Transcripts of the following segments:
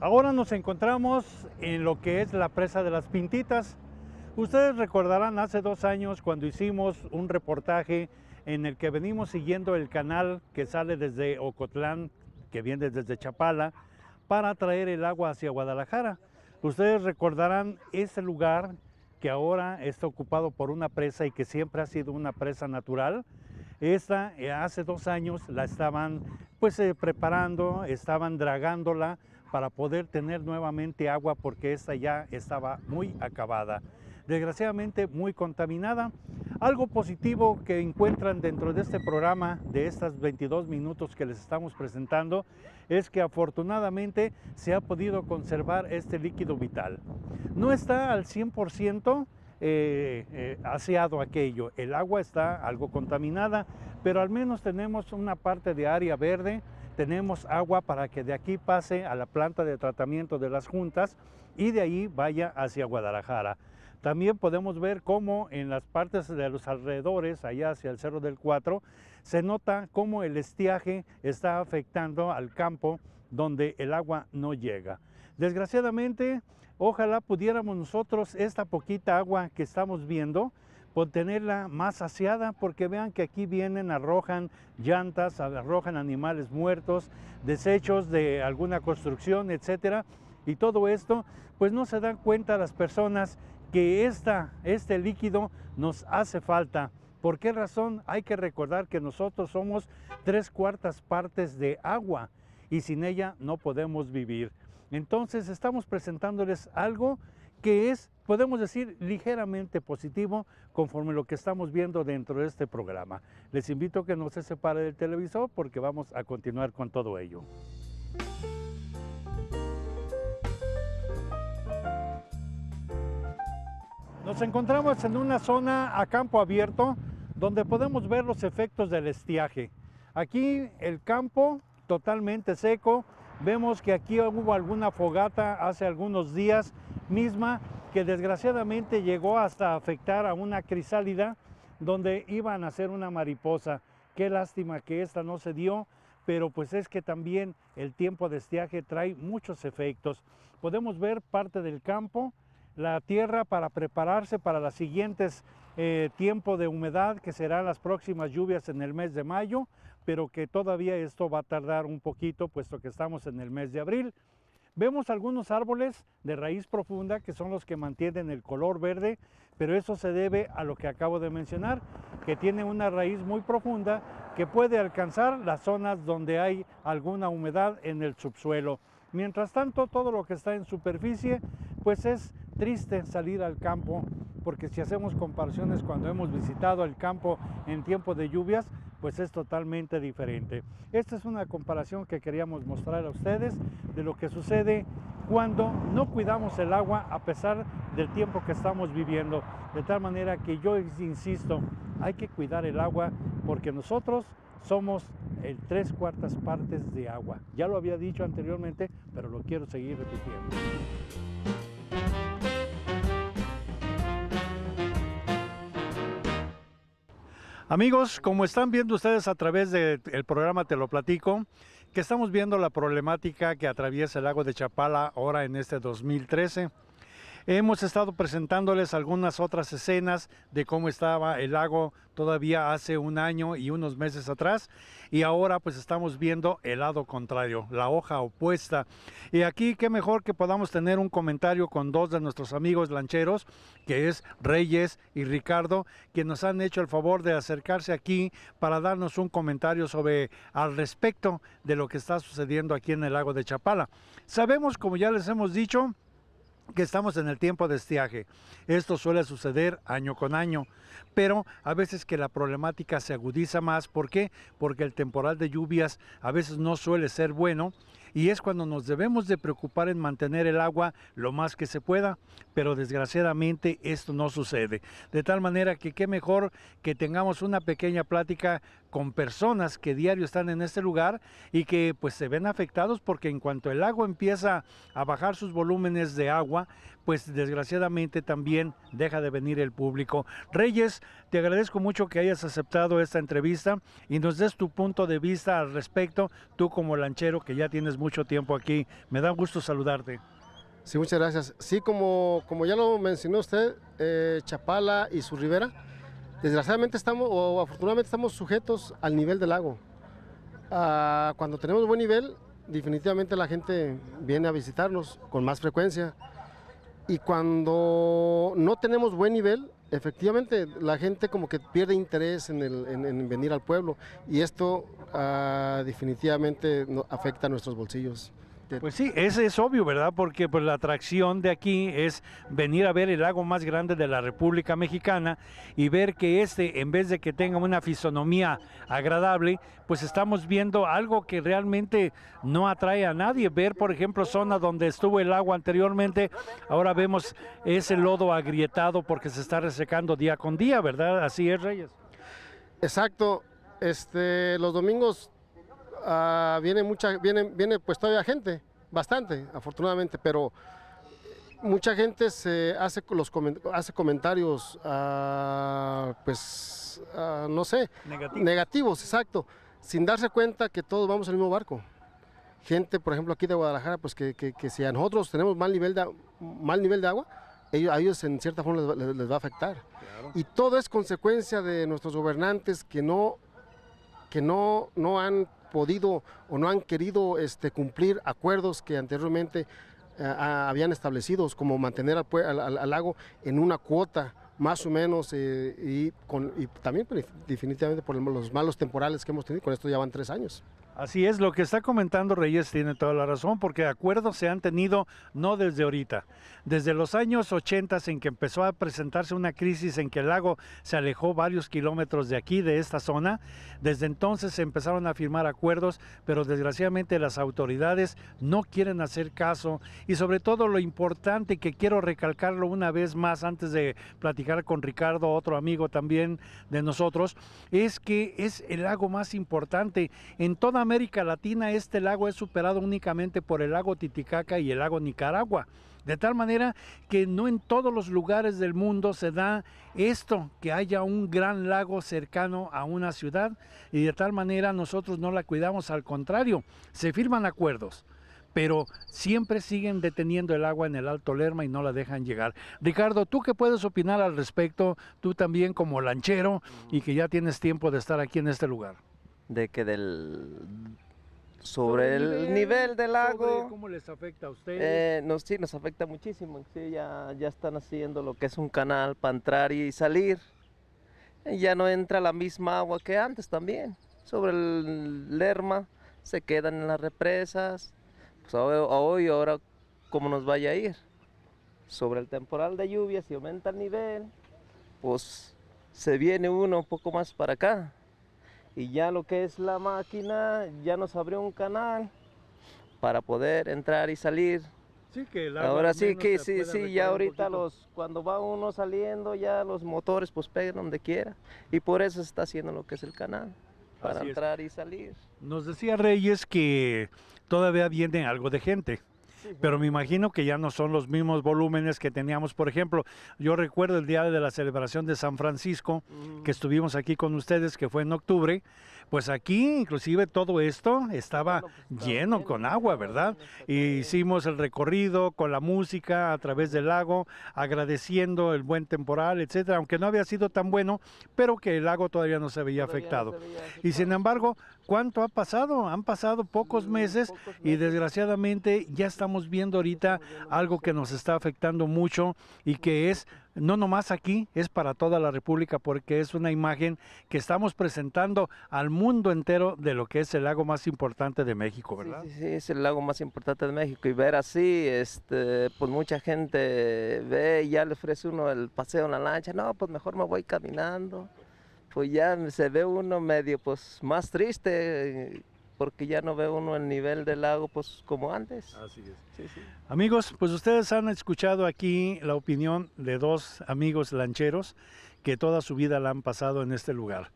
Ahora nos encontramos en lo que es la presa de las Pintitas. Ustedes recordarán hace dos años cuando hicimos un reportaje en el que venimos siguiendo el canal que sale desde Ocotlán, que viene desde Chapala, para traer el agua hacia Guadalajara. Ustedes recordarán ese lugar que ahora está ocupado por una presa y que siempre ha sido una presa natural. Esta eh, hace dos años la estaban pues eh, preparando, estaban dragándola para poder tener nuevamente agua porque esta ya estaba muy acabada. Desgraciadamente muy contaminada. Algo positivo que encuentran dentro de este programa, de estas 22 minutos que les estamos presentando, es que afortunadamente se ha podido conservar este líquido vital. No está al 100%, eh, eh, aseado aquello. El agua está algo contaminada, pero al menos tenemos una parte de área verde tenemos agua para que de aquí pase a la planta de tratamiento de las juntas y de ahí vaya hacia Guadalajara. También podemos ver cómo en las partes de los alrededores, allá hacia el Cerro del Cuatro, se nota cómo el estiaje está afectando al campo donde el agua no llega. Desgraciadamente, ojalá pudiéramos nosotros esta poquita agua que estamos viendo, contenerla tenerla más saciada, porque vean que aquí vienen, arrojan llantas, arrojan animales muertos, desechos de alguna construcción, etcétera. Y todo esto, pues no se dan cuenta las personas que este líquido nos hace falta. ¿Por qué razón? Hay que recordar que nosotros somos tres cuartas partes de agua y sin ella no podemos vivir. Entonces estamos presentándoles algo que es, podemos decir, ligeramente positivo conforme lo que estamos viendo dentro de este programa. Les invito a que no se separe del televisor porque vamos a continuar con todo ello. Nos encontramos en una zona a campo abierto donde podemos ver los efectos del estiaje. Aquí el campo totalmente seco, vemos que aquí hubo alguna fogata hace algunos días misma que desgraciadamente llegó hasta afectar a una crisálida donde iba a nacer una mariposa. Qué lástima que esta no se dio, pero pues es que también el tiempo de estiaje trae muchos efectos. Podemos ver parte del campo, la tierra para prepararse para los siguientes eh, tiempos de humedad que serán las próximas lluvias en el mes de mayo, pero que todavía esto va a tardar un poquito puesto que estamos en el mes de abril. Vemos algunos árboles de raíz profunda que son los que mantienen el color verde, pero eso se debe a lo que acabo de mencionar, que tiene una raíz muy profunda que puede alcanzar las zonas donde hay alguna humedad en el subsuelo. Mientras tanto, todo lo que está en superficie, pues es triste salir al campo, porque si hacemos comparaciones cuando hemos visitado el campo en tiempo de lluvias, pues es totalmente diferente. Esta es una comparación que queríamos mostrar a ustedes de lo que sucede cuando no cuidamos el agua a pesar del tiempo que estamos viviendo. De tal manera que yo insisto, hay que cuidar el agua porque nosotros somos tres cuartas partes de agua. Ya lo había dicho anteriormente, pero lo quiero seguir repitiendo. Amigos, como están viendo ustedes a través del programa Te lo platico, que estamos viendo la problemática que atraviesa el lago de Chapala ahora en este 2013. Hemos estado presentándoles algunas otras escenas de cómo estaba el lago todavía hace un año y unos meses atrás y ahora pues estamos viendo el lado contrario, la hoja opuesta. Y aquí qué mejor que podamos tener un comentario con dos de nuestros amigos lancheros, que es Reyes y Ricardo, que nos han hecho el favor de acercarse aquí para darnos un comentario sobre al respecto de lo que está sucediendo aquí en el lago de Chapala. Sabemos, como ya les hemos dicho, que estamos en el tiempo de estiaje. Esto suele suceder año con año, pero a veces que la problemática se agudiza más. ¿Por qué? Porque el temporal de lluvias a veces no suele ser bueno y es cuando nos debemos de preocupar en mantener el agua lo más que se pueda, pero desgraciadamente esto no sucede. De tal manera que qué mejor que tengamos una pequeña plática con personas que diario están en este lugar y que pues se ven afectados porque en cuanto el agua empieza a bajar sus volúmenes de agua, pues desgraciadamente también deja de venir el público. Reyes, te agradezco mucho que hayas aceptado esta entrevista y nos des tu punto de vista al respecto, tú como lanchero que ya tienes mucho tiempo aquí. Me da gusto saludarte. Sí, muchas gracias. Sí, como, como ya lo mencionó usted, eh, Chapala y su ribera, desgraciadamente estamos, o afortunadamente estamos sujetos al nivel del lago. Ah, cuando tenemos buen nivel, definitivamente la gente viene a visitarnos con más frecuencia. Y cuando no tenemos buen nivel, efectivamente la gente como que pierde interés en, venir al pueblo y esto ah, definitivamente afecta a nuestros bolsillos. Pues sí, ese es obvio, ¿verdad? Porque pues, la atracción de aquí es venir a ver el lago más grande de la República Mexicana y ver que este, en vez de que tenga una fisonomía agradable, pues estamos viendo algo que realmente no atrae a nadie. Ver, por ejemplo, zona donde estuvo el agua anteriormente, ahora vemos ese lodo agrietado porque se está resecando día con día, ¿verdad? Así es, Reyes. Exacto. Este, los domingos Ah, viene mucha, viene pues todavía gente, bastante, afortunadamente, pero eh, mucha gente hace los hace comentarios ah, pues ah, no sé negativos exacto sin darse cuenta que todos vamos en el mismo barco gente por ejemplo aquí de Guadalajara pues que, si a nosotros tenemos mal nivel de mal nivel de agua ellos, a ellos en cierta forma les, va a afectar y todo es consecuencia de nuestros gobernantes que no que no no han podido o no han querido este, cumplir acuerdos que anteriormente eh, habían establecidos, como mantener al, lago en una cuota más o menos eh, y, con, y también pues, definitivamente por los malos temporales que hemos tenido, con esto ya van tres años. Así es, lo que está comentando Reyes tiene toda la razón, porque acuerdos se han tenido no desde ahorita, desde los años 80 en que empezó a presentarse una crisis en que el lago se alejó varios kilómetros de aquí, de esta zona, desde entonces se empezaron a firmar acuerdos, pero desgraciadamente las autoridades no quieren hacer caso y sobre todo lo importante que quiero recalcarlo una vez más antes de platicar con Ricardo, otro amigo también de nosotros, es que es el lago más importante en toda América Latina este lago es superado únicamente por el lago Titicaca y el lago Nicaragua. De tal manera que no en todos los lugares del mundo se da esto, que haya un gran lago cercano a una ciudad y de tal manera nosotros no la cuidamos, al contrario, se firman acuerdos pero siempre siguen deteniendo el agua en el Alto Lerma y no la dejan llegar. Ricardo, ¿tú qué puedes opinar al respecto? Tú también como lanchero y que ya tienes tiempo de estar aquí en este lugar de que del sobre, el nivel, del lago. ¿Cómo les afecta a ustedes? Eh, nos, sí, nos afecta muchísimo. ya, ya están haciendo lo que es un canal para entrar y salir. ya no entra la misma agua que antes también. Sobre el Lerma se quedan en las represas. Pues a hoy, ahora, ¿cómo nos vaya a ir? Sobre el temporal de lluvia, si aumenta el nivel, pues se viene uno un poco más para acá y ya lo que es la máquina ya nos abrió un canal para poder entrar y salir. que Ahora sí que sí, sí, ya ahorita los cuando va uno saliendo ya los motores pues peguen donde quiera y por eso se está haciendo lo que es el canal para entrar y salir. Nos decía Reyes que todavía viene algo de gente pero me imagino que ya no son los mismos volúmenes que teníamos. Por ejemplo, yo recuerdo el día de la celebración de San Francisco, que mm. estuvimos aquí con ustedes, que fue en octubre, pues aquí inclusive todo esto estaba pues, lleno con agua, ¿verdad? Pues, y hicimos el recorrido con la música a través del lago, agradeciendo el buen temporal, etcétera, aunque no había sido tan bueno, pero que el lago todavía no se había afectado. Y sin embargo, ¿cuánto ha pasado? Han pasado pocos mm, meses y desgraciadamente ya estamos viendo ahorita algo que nos está afectando mucho y que es no nomás aquí, es para toda la República porque es una imagen que estamos presentando al mundo entero de lo que es el lago más importante de México, ¿verdad? Sí, sí, es el lago más importante de México y ver así, este, pues mucha gente ve y ya le ofrece uno el paseo en la lancha, no, pues mejor me voy caminando, pues ya se ve uno medio pues más triste eh, porque ya no ve uno el nivel del lago pues como antes. Así es. Amigos, pues ustedes han escuchado aquí la opinión de dos amigos lancheros que toda su vida la han pasado en este lugar.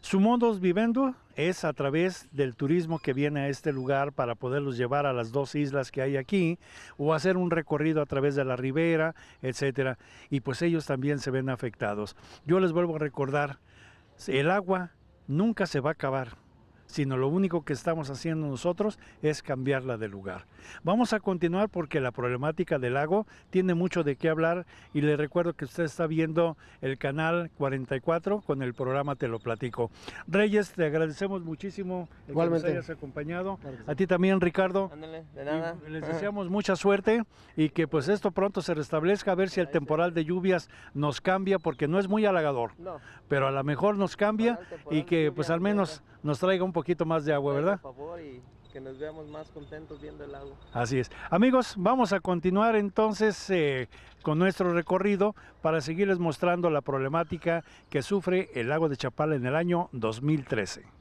Su modo de vivir es a través del turismo que viene a este lugar para poderlos llevar a las dos islas que hay aquí o hacer un recorrido a través de la ribera, etcétera, y pues ellos también se ven afectados. Yo les vuelvo a recordar, el agua nunca se va a acabar sino lo único que estamos haciendo nosotros es cambiarla de lugar. Vamos a continuar porque la problemática del lago tiene mucho de qué hablar y le recuerdo que usted está viendo el canal 44 con el programa Te lo platico. Reyes, te agradecemos muchísimo que nos hayas acompañado. A ti también, Ricardo. Ándale, de nada. Les deseamos mucha suerte y que pues esto pronto se restablezca, a ver si el temporal de lluvias nos cambia, porque no es muy halagador, pero a lo mejor nos cambia y que pues al menos nos traiga un poquito poquito más de agua, ¿verdad? Por favor, y que nos veamos más contentos viendo el lago. Así es. Amigos, vamos a continuar entonces eh, con nuestro recorrido para seguirles mostrando la problemática que sufre el lago de Chapala en el año 2013.